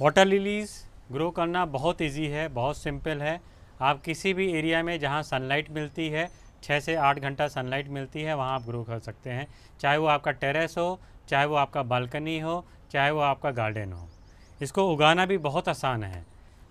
water lilies grow करना बहुत easy है बहुत सिंपल है आप किसी भी एरिया में जहाँ सनलाइट मिलती है छः से आठ घंटा सनलाइट मिलती है वहाँ आप ग्रो कर सकते हैं चाहे वो आपका टेरेस हो चाहे वो आपका बालकनी हो चाहे वो आपका गार्डन हो इसको उगाना भी बहुत आसान है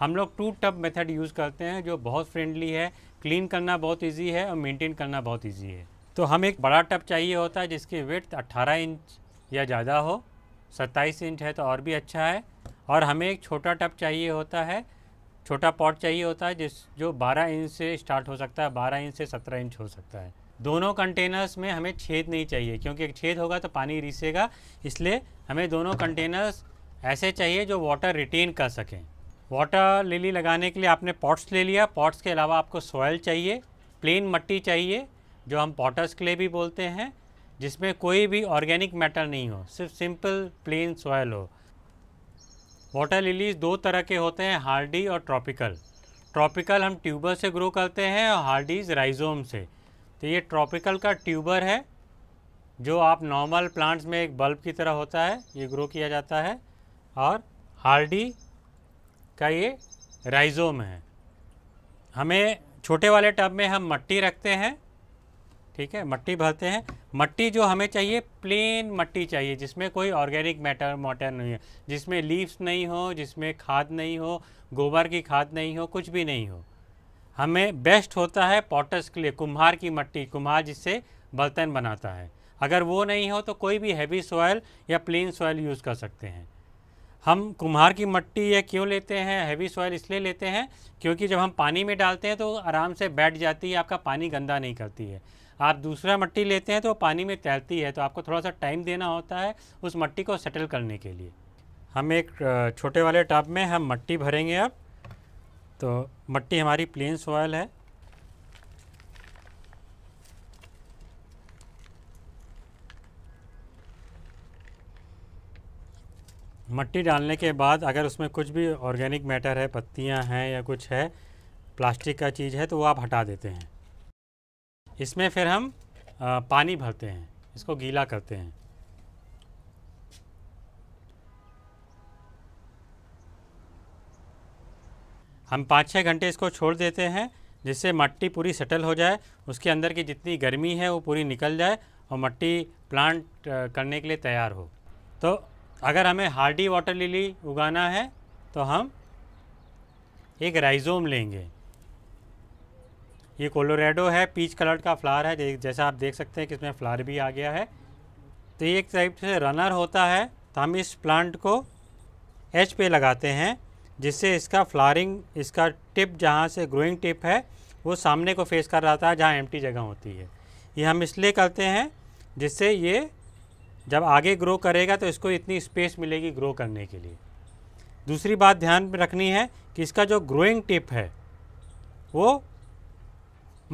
हम लोग टू टब मेथड यूज़ करते हैं जो बहुत फ्रेंडली है क्लीन करना बहुत इजी है और मेंटेन करना बहुत इजी है तो हम एक बड़ा टब चाहिए होता है जिसकी वेथ 18 इंच या ज़्यादा हो 27 इंच है तो और भी अच्छा है और हमें एक छोटा टप चाहिए होता है छोटा पॉट चाहिए होता है जिस जो 12 इंच से स्टार्ट हो सकता है 12 इंच से 17 इंच हो सकता है दोनों कंटेनर्स में हमें छेद नहीं चाहिए क्योंकि एक छेद होगा तो पानी रिसेगा इसलिए हमें दोनों कंटेनर्स ऐसे चाहिए जो वाटर रिटेन कर सकें वाटर लिली लगाने के लिए आपने पॉट्स ले लिया पॉट्स के अलावा आपको सॉयल चाहिए प्लेन मट्टी चाहिए जो हम पॉटर्स के लिए भी बोलते हैं जिसमें कोई भी ऑर्गेनिक मैटर नहीं हो सिर्फ सिंपल प्लेन सॉयल हो वाटर लिलीज दो तरह के होते हैं हार्डी और ट्रॉपिकल ट्रॉपिकल हम ट्यूबर से ग्रो करते हैं और हार्डीज राइजोम से तो ये ट्रॉपिकल का ट्यूबर है जो आप नॉर्मल प्लांट्स में एक बल्ब की तरह होता है ये ग्रो किया जाता है और हार्डी का ये राइजोम है हमें छोटे वाले टब में हम मट्टी रखते हैं ठीक है मट्टी भरते हैं मट्टी जो हमें चाहिए प्लेन मट्टी चाहिए जिसमें कोई ऑर्गेनिक मैटर मॉटर नहीं हो जिसमें लीव्स नहीं हो जिसमें खाद नहीं हो गोबर की खाद नहीं हो कुछ भी नहीं हो हमें बेस्ट होता है पॉटर्स के लिए कुम्हार की मट्टी कुम्हार जिससे बर्तन बनाता है अगर वो नहीं हो तो कोई भी हैवी सॉयल या प्लेन सॉयल यूज़ कर सकते हैं हम कुम्हार की मट्टी ये क्यों लेते हैं हैवी सॉइल इसलिए लेते हैं क्योंकि जब हम पानी में डालते हैं तो आराम से बैठ जाती है आपका पानी गंदा नहीं करती है आप दूसरा मट्टी लेते हैं तो पानी में तैरती है तो आपको थोड़ा सा टाइम देना होता है उस मट्टी को सेटल करने के लिए हम एक छोटे वाले टब में हम मट्टी भरेंगे अब तो मट्टी हमारी प्लेन सॉयल है मट्टी डालने के बाद अगर उसमें कुछ भी ऑर्गेनिक मैटर है पत्तियां हैं या कुछ है प्लास्टिक का चीज़ है तो वो आप हटा देते हैं इसमें फिर हम पानी भरते हैं इसको गीला करते हैं हम पाँच छः घंटे इसको छोड़ देते हैं जिससे मट्टी पूरी सेटल हो जाए उसके अंदर की जितनी गर्मी है वो पूरी निकल जाए और मट्टी प्लांट करने के लिए तैयार हो तो अगर हमें हार्डी वाटर लिली उगाना है तो हम एक राइजोम लेंगे ये कोलोरेडो है पीच कलर का फ्लावर है जैसा आप देख सकते हैं कि इसमें फ्लावर भी आ गया है तो ये एक टाइप से रनर होता है तो हम इस प्लांट को एच पे लगाते हैं जिससे इसका फ्लारिंग इसका टिप जहाँ से ग्रोइंग टिप है वो सामने को फेस कर रहा था जहाँ एम्प्टी जगह होती है ये हम इसलिए करते हैं जिससे ये जब आगे ग्रो करेगा तो इसको इतनी स्पेस मिलेगी ग्रो करने के लिए दूसरी बात ध्यान में रखनी है कि इसका जो ग्रोइंग टिप है वो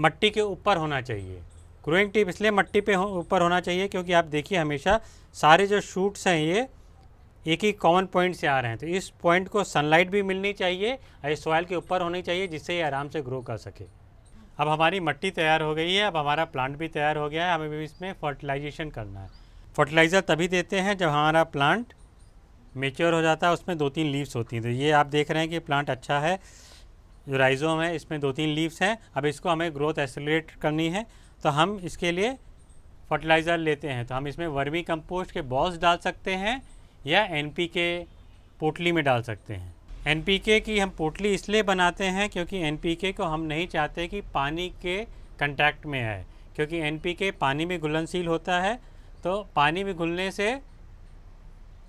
मट्टी के ऊपर होना चाहिए ग्रोइंग टिप इसलिए मट्टी पे ऊपर हो, होना चाहिए क्योंकि आप देखिए हमेशा सारे जो शूट्स हैं ये एक ही कॉमन पॉइंट से आ रहे हैं तो इस पॉइंट को सनलाइट भी मिलनी चाहिए और इस सॉयल के ऊपर होनी चाहिए जिससे ये आराम से ग्रो कर सके अब हमारी मट्टी तैयार हो गई है अब हमारा प्लांट भी तैयार हो गया है हमें भी इसमें फर्टिलाइजेशन करना है फर्टिलाइज़र तभी देते हैं जब हमारा प्लांट मेच्योर हो जाता है उसमें दो तीन लीव्स होती हैं तो ये आप देख रहे हैं कि प्लांट अच्छा है जो राइजोम है इसमें दो तीन लीव्स हैं अब इसको हमें ग्रोथ एसिलेट करनी है तो हम इसके लिए फर्टिलाइज़र लेते हैं तो हम इसमें वर्मी कंपोस्ट के बॉस डाल सकते हैं या एन के पोटली में डाल सकते हैं एन की हम पोटली इसलिए बनाते हैं क्योंकि एन को हम नहीं चाहते कि पानी के कंटैक्ट में आए क्योंकि एन पानी में घुलनशील होता है तो पानी में घुलने से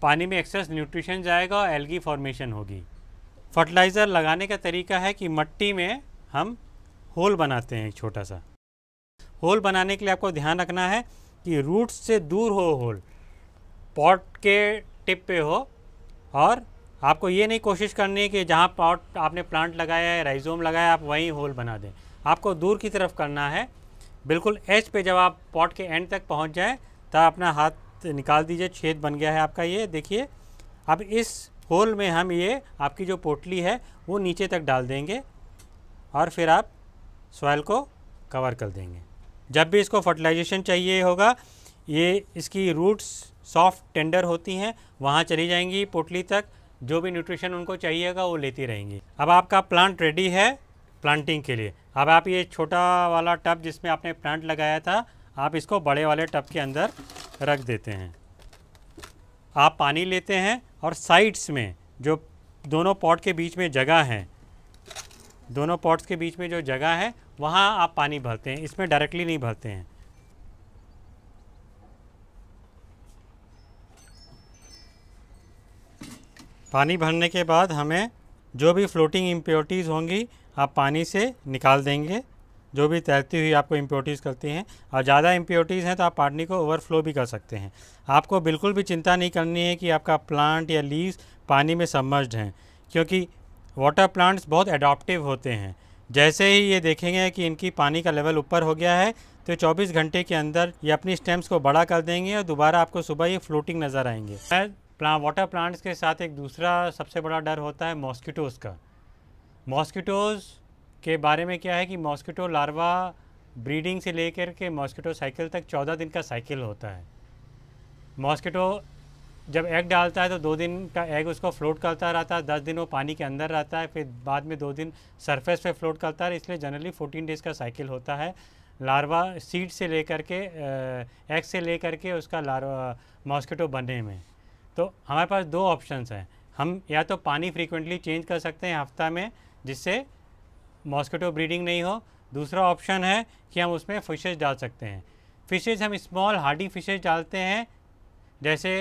पानी में एक्सेस न्यूट्रिशन जाएगा और एल्गी फॉर्मेशन होगी फर्टिलाइज़र लगाने का तरीका है कि मट्टी में हम होल बनाते हैं छोटा सा होल बनाने के लिए आपको ध्यान रखना है कि रूट्स से दूर हो होल पॉट के टिप पे हो और आपको ये नहीं कोशिश करनी है कि जहाँ पॉट आपने प्लांट लगाया है राइजोम लगाया आप वहीं होल बना दें आपको दूर की तरफ करना है बिल्कुल एज पे जब आप पॉट के एंड तक पहुँच जाएँ ता अपना हाथ निकाल दीजिए छेद बन गया है आपका ये देखिए अब इस होल में हम ये आपकी जो पोटली है वो नीचे तक डाल देंगे और फिर आप सॉयल को कवर कर देंगे जब भी इसको फर्टिलाइजेशन चाहिए होगा ये इसकी रूट्स सॉफ्ट टेंडर होती हैं वहाँ चली जाएंगी पोटली तक जो भी न्यूट्रिशन उनको चाहिएगा वो लेती रहेंगी अब आपका प्लांट रेडी है प्लांटिंग के लिए अब आप ये छोटा वाला टब जिसमें आपने प्लांट लगाया था आप इसको बड़े वाले टब के अंदर रख देते हैं आप पानी लेते हैं और साइड्स में जो दोनों पॉट के बीच में जगह है दोनों पॉट्स के बीच में जो जगह है वहाँ आप पानी भरते हैं इसमें डायरेक्टली नहीं भरते हैं पानी भरने के बाद हमें जो भी फ्लोटिंग इम्प्योरिटीज़ होंगी आप पानी से निकाल देंगे जो भी तैरती हुई आपको इम्प्योरिटीज़ करती हैं और ज़्यादा इम्प्योरिटीज़ हैं तो आप पानी को ओवरफ्लो भी कर सकते हैं आपको बिल्कुल भी चिंता नहीं करनी है कि आपका प्लांट या लीव्स पानी में सबमर्ज्ड हैं क्योंकि वाटर प्लांट्स बहुत एडॉप्टिव होते हैं जैसे ही ये देखेंगे कि इनकी पानी का लेवल ऊपर हो गया है तो 24 घंटे के अंदर ये अपनी स्टेम्स को बड़ा कर देंगे और दोबारा आपको सुबह ये फ्लोटिंग नज़र आएंगे प्ला वाटर प्लांट्स के साथ एक दूसरा सबसे बड़ा डर होता है मॉस्किटोज़ का मॉस्किटोज़ के बारे में क्या है कि मॉस्किटो लार्वा ब्रीडिंग से लेकर के मॉस्किटो साइकिल तक चौदह दिन का साइकिल होता है मॉस्किटो जब एग डालता है तो दो दिन का एग उसको फ्लोट करता रहता है दस दिन वो पानी के अंदर रहता है फिर बाद में दो दिन सरफेस पे फ्लोट करता है इसलिए जनरली फोर्टीन डेज़ का साइकिल होता है लार्वा सीड से लेकर के एग से लेकर के उसका लार्वा मॉस्किटो बनने में तो हमारे पास दो ऑप्शंस हैं हम या तो पानी फ्रीक्वेंटली चेंज कर सकते हैं हफ्ता में जिससे मॉस्किटो ब्रीडिंग नहीं हो दूसरा ऑप्शन है कि हम उसमें फिशेज डाल सकते हैं फिशेज हम स्मॉल हार्डी फिशेज डालते हैं जैसे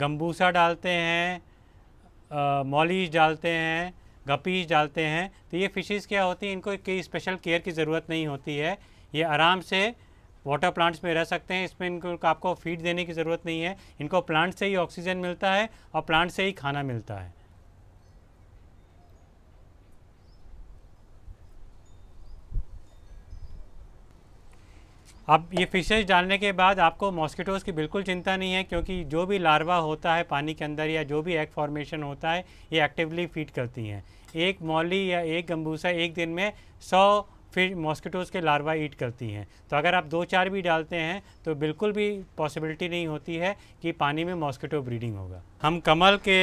गम्बूसा डालते हैं मॉलीज डालते हैं गपीज डालते हैं तो ये फिशेज़ क्या होती हैं इनको कई स्पेशल केयर की ज़रूरत नहीं होती है ये आराम से वाटर प्लांट्स में रह सकते हैं इसमें इनको आपको फीड देने की ज़रूरत नहीं है इनको प्लांट से ही ऑक्सीजन मिलता है और प्लांट से ही खाना मिलता है अब ये फिशेज डालने के बाद आपको मॉस्किटोज़ की बिल्कुल चिंता नहीं है क्योंकि जो भी लार्वा होता है पानी के अंदर या जो भी एग फॉर्मेशन होता है ये एक्टिवली फीड करती हैं एक मौली या एक गम्बूसा एक दिन में सौ फिर मॉस्किटोज़ के लार्वा ईट करती हैं तो अगर आप दो चार भी डालते हैं तो बिल्कुल भी पॉसिबिलिटी नहीं होती है कि पानी में मॉस्किटो ब्रीडिंग होगा हम कमल के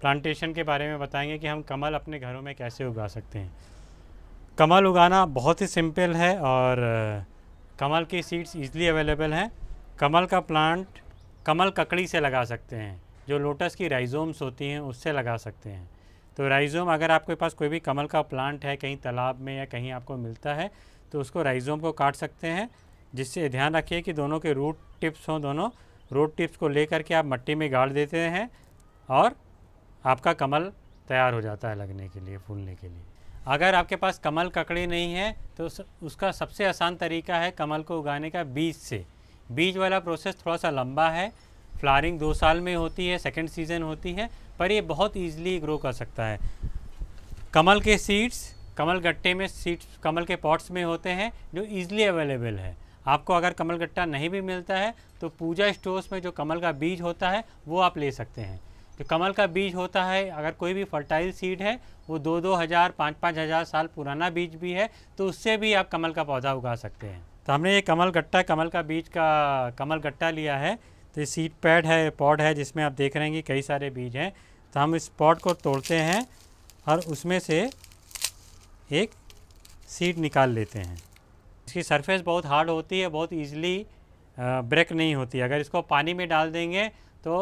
प्लांटेशन के बारे में बताएंगे कि हम कमल अपने घरों में कैसे उगा सकते हैं कमल उगाना बहुत ही सिंपल है और कमल की सीड्स ईज़िली अवेलेबल हैं कमल का प्लांट कमल ककड़ी से लगा सकते हैं जो लोटस की राइजोम्स होती हैं उससे लगा सकते हैं तो राइजोम अगर आपके पास कोई भी कमल का प्लांट है कहीं तालाब में या कहीं आपको मिलता है तो उसको राइजोम को काट सकते हैं जिससे ध्यान रखिए कि दोनों के रूट टिप्स हों दोनों रूट टिप्स को ले करके आप मट्टी में गाड़ देते हैं और आपका कमल तैयार हो जाता है लगने के लिए फूलने के लिए अगर आपके पास कमल ककड़ी नहीं है तो उसका सबसे आसान तरीका है कमल को उगाने का बीज से बीज वाला प्रोसेस थोड़ा सा लंबा है फ्लारिंग दो साल में होती है सेकेंड सीज़न होती है पर ये बहुत ईजिली ग्रो कर सकता है कमल के सीड्स कमल गट्टे में सीड्स कमल के पॉट्स में होते हैं जो ईज़िली अवेलेबल है आपको अगर कमल गट्टा नहीं भी मिलता है तो पूजा स्टोर्स में जो कमल का बीज होता है वो आप ले सकते हैं जो तो कमल का बीज होता है अगर कोई भी फर्टाइल सीड है वो दो दो हज़ार पाँच पाँच हज़ार साल पुराना बीज भी है तो उससे भी आप कमल का पौधा उगा सकते हैं तो हमने ये कमल गट्टा कमल का बीज का कमल गट्टा लिया है तो ये सीड पैड है पॉड है जिसमें आप देख रहे हैं कि कई सारे बीज हैं तो हम इस पॉड को तोड़ते हैं और उसमें से एक सीड निकाल लेते हैं इसकी सरफेस बहुत हार्ड होती है बहुत ईजिली ब्रेक नहीं होती अगर इसको पानी में डाल देंगे तो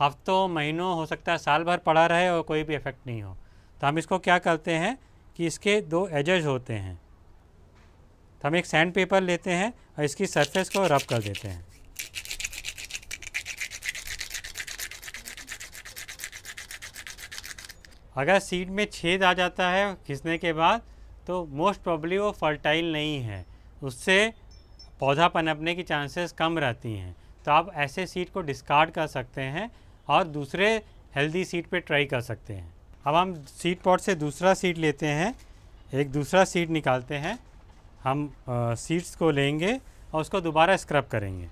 हफ्तों महीनों हो सकता है साल भर पड़ा रहे और कोई भी इफ़ेक्ट नहीं हो तो हम इसको क्या करते हैं कि इसके दो एजेज होते हैं तो हम एक सैंड पेपर लेते हैं और इसकी सरफेस को रब कर देते हैं अगर सीड में छेद आ जाता है खींचने के बाद तो मोस्ट प्रॉब्ली वो फर्टाइल नहीं है उससे पौधा पनपने की चांसेस कम रहती हैं तो आप ऐसे सीड को डिस्कार्ड कर सकते हैं और दूसरे हेल्दी सीट पे ट्राई कर सकते हैं अब हम सीट पॉट से दूसरा सीट लेते हैं एक दूसरा सीट निकालते हैं हम सीट्स को लेंगे और उसको दोबारा स्क्रब करेंगे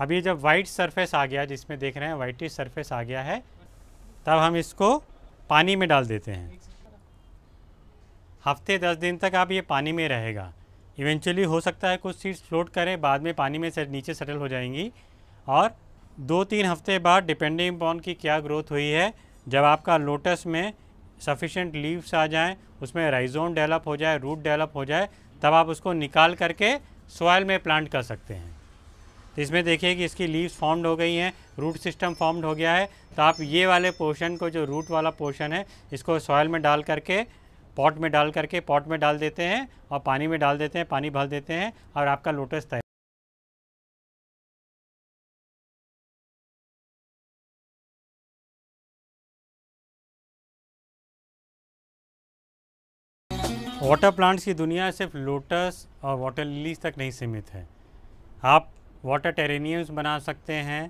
अब ये जब वाइट सरफेस आ गया जिसमें देख रहे हैं वाइटिश सरफेस आ गया है तब हम इसको पानी में डाल देते हैं हफ्ते दस दिन तक आप ये पानी में रहेगा इवेंचुअली हो सकता है कुछ सीड्स फ्लोट करें बाद में पानी में से नीचे सेटल हो जाएंगी और दो तीन हफ्ते बाद डिपेंडिंग अपॉन की क्या ग्रोथ हुई है जब आपका लोटस में सफिशेंट लीव्स आ जाएं उसमें राइजोन डेवलप हो जाए रूट डेवलप हो जाए तब आप उसको निकाल करके सॉयल में प्लांट कर सकते हैं तो इसमें देखिए कि इसकी लीव्स फॉर्म्ड हो गई हैं रूट सिस्टम फॉर्म्ड हो गया है तो आप ये वाले पोर्शन को जो रूट वाला पोर्शन है इसको सॉयल में डाल करके पॉट में डाल करके पॉट में डाल देते हैं और पानी में डाल देते हैं पानी भर देते हैं और आपका लोटस तैयार वाटर प्लांट्स की दुनिया सिर्फ लोटस और वाटर लिलीज तक नहीं सीमित है आप वाटर टेरेनियम्स बना सकते हैं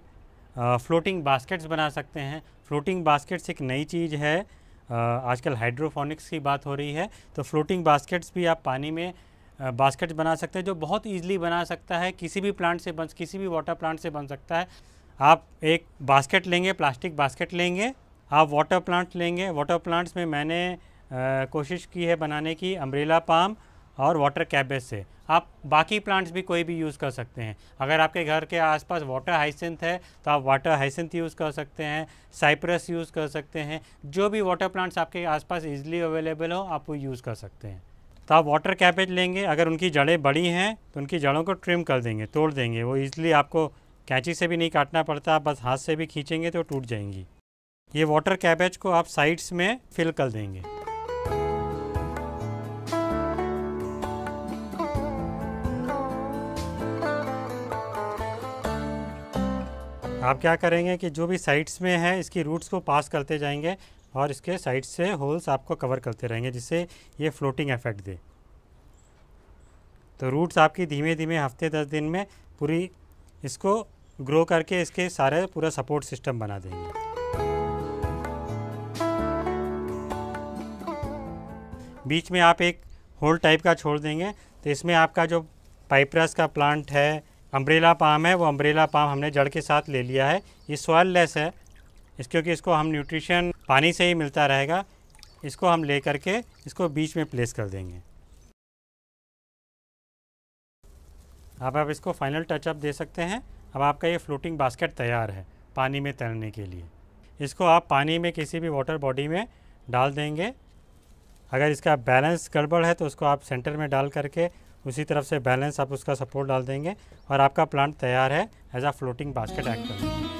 फ्लोटिंग बास्केट्स बना सकते हैं फ्लोटिंग बास्केट्स एक नई चीज़ है आजकल हाइड्रोफोनिक्स की बात हो रही है तो फ्लोटिंग बास्केट्स भी आप पानी में बास्केट्स बना सकते हैं जो बहुत ईजिली बना सकता है किसी भी प्लांट से बन किसी भी वाटर प्लांट से बन सकता है आप एक बास्केट लेंगे प्लास्टिक बास्केट लेंगे आप वाटर प्लांट लेंगे वाटर प्लांट्स में मैंने आ, कोशिश की है बनाने की अम्ब्रेला पाम और वाटर कैबेज से आप बाकी प्लांट्स भी कोई भी यूज़ कर सकते हैं अगर आपके घर के आसपास वाटर हाइसेंथ है तो आप वाटर हाइसेंथ यूज़ कर सकते हैं साइप्रस यूज़ कर सकते हैं जो भी वाटर प्लांट्स आपके आसपास इजीली अवेलेबल हो आप वो यूज़ कर सकते हैं तो आप वाटर कैपेज लेंगे अगर उनकी जड़ें बड़ी हैं तो उनकी जड़ों को ट्रिम कर देंगे तोड़ देंगे वो ईज़िली आपको कैंची से भी नहीं काटना पड़ता आप बस हाथ से भी खींचेंगे तो टूट जाएंगी ये वाटर कैबेज को आप साइड्स में फिल कर देंगे आप क्या करेंगे कि जो भी साइड्स में है इसकी रूट्स को पास करते जाएंगे और इसके साइड से होल्स आपको कवर करते रहेंगे जिससे ये फ्लोटिंग इफेक्ट दे तो रूट्स आपकी धीमे धीमे हफ्ते दस दिन में पूरी इसको ग्रो करके इसके सारे पूरा सपोर्ट सिस्टम बना देंगे बीच में आप एक होल टाइप का छोड़ देंगे तो इसमें आपका जो पाइपरस का प्लांट है अम्ब्रेला पाम है वो अम्ब्रेला पाम हमने जड़ के साथ ले लिया है ये सॉयल लेस है इस क्योंकि इसको हम न्यूट्रिशन पानी से ही मिलता रहेगा इसको हम ले करके इसको बीच में प्लेस कर देंगे अब आप इसको फाइनल टचअप दे सकते हैं अब आपका ये फ्लोटिंग बास्केट तैयार है पानी में तैरने के लिए इसको आप पानी में किसी भी वाटर बॉडी में डाल देंगे अगर इसका बैलेंस गड़बड़ है तो उसको आप सेंटर में डाल करके उसी तरफ से बैलेंस आप उसका सपोर्ट डाल देंगे और आपका प्लांट तैयार है एज आ फ्लोटिंग बास्केट एक्टर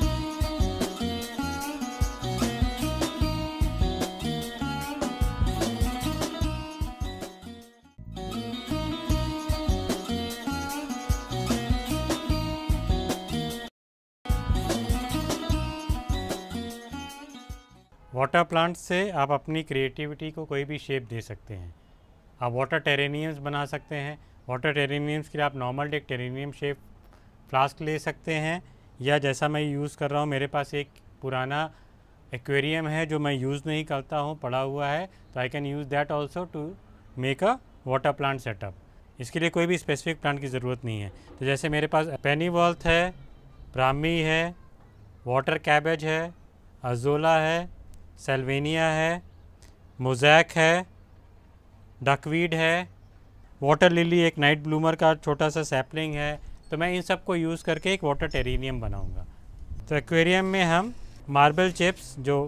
वाटर प्लांट से आप अपनी क्रिएटिविटी को कोई भी शेप दे सकते हैं आप वाटर टेरेनियम्स बना सकते हैं वाटर टेरेनियम्स के लिए आप नॉर्मल एक टेरेनियम शेप फ्लास्क ले सकते हैं या जैसा मैं यूज़ कर रहा हूँ मेरे पास एक पुराना एक्वेरियम है जो मैं यूज़ नहीं करता हूँ पड़ा हुआ है तो I can use that also to make a water plant setup इसके लिए कोई भी स्पेसिफिक प्लांट की ज़रूरत नहीं है तो जैसे मेरे पास पेनीवॉल्थ है ब्राह्मी है वाटर कैबेज है अजोला है सेल्वेनिया है मोजैक है डकवीड है वाटर लिली एक नाइट ब्लूमर का छोटा सा सैपलिंग है तो मैं इन सब को यूज़ करके एक वाटर टेरिनियम बनाऊंगा तो एक्वेरियम में हम मार्बल चिप्स जो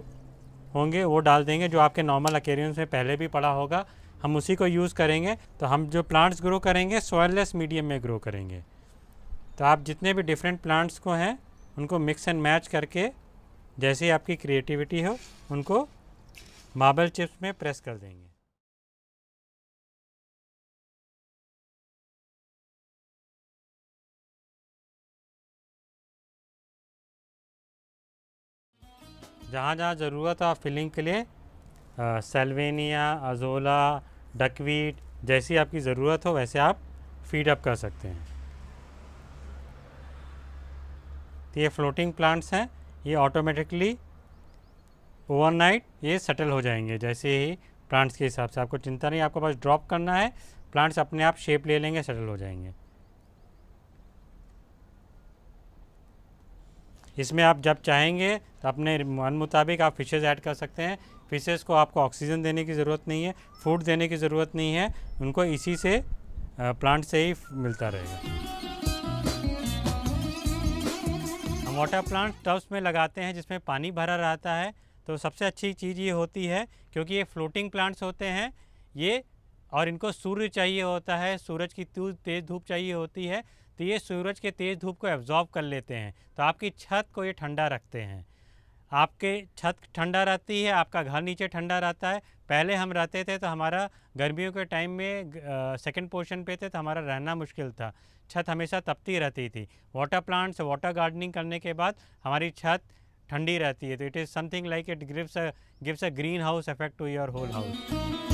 होंगे वो डाल देंगे जो आपके नॉर्मल एक्वेरियम्स में पहले भी पड़ा होगा हम उसी को यूज़ करेंगे तो हम जो प्लांट्स ग्रो करेंगे सॉयललेस मीडियम में ग्रो करेंगे तो आप जितने भी डिफरेंट प्लांट्स को हैं उनको मिक्स एंड मैच करके जैसे आपकी क्रिएटिविटी हो उनको मार्बल चिप्स में प्रेस कर देंगे जहाँ जहाँ ज़रूरत है आप फिलिंग के लिए सेल्वेनिया अजोला डकवीट जैसी आपकी ज़रूरत हो वैसे आप फीड अप कर सकते हैं तो ये फ्लोटिंग प्लांट्स हैं ये ऑटोमेटिकली ओवरनाइट ये सेटल हो जाएंगे जैसे ही प्लांट्स के हिसाब से आपको चिंता नहीं आपको बस ड्रॉप करना है प्लांट्स अपने आप शेप ले लेंगे सेटल हो जाएंगे इसमें आप जब चाहेंगे तो अपने मन मुताबिक आप फिशेज़ ऐड कर सकते हैं फिशेज़ को आपको ऑक्सीजन देने की ज़रूरत नहीं है फूड देने की ज़रूरत नहीं है उनको इसी से प्लांट से ही मिलता रहेगा हम वाटर प्लांट टब्स में लगाते हैं जिसमें पानी भरा रहता है तो सबसे अच्छी चीज़ ये होती है क्योंकि ये फ्लोटिंग प्लांट्स होते हैं ये और इनको सूर्य चाहिए होता है सूरज की तेज़ धूप चाहिए होती है तो ये सूरज के तेज़ धूप को एब्जॉर्ब कर लेते हैं तो आपकी छत को ये ठंडा रखते हैं आपके छत ठंडा रहती है आपका घर नीचे ठंडा रहता है पहले हम रहते थे तो हमारा गर्मियों के टाइम में सेकंड पोर्शन पे थे तो हमारा रहना मुश्किल था छत हमेशा तपती रहती थी वाटर प्लांट्स वाटर गार्डनिंग करने के बाद हमारी छत ठंडी रहती है तो it is something like it gives a gives a green house effect to your whole house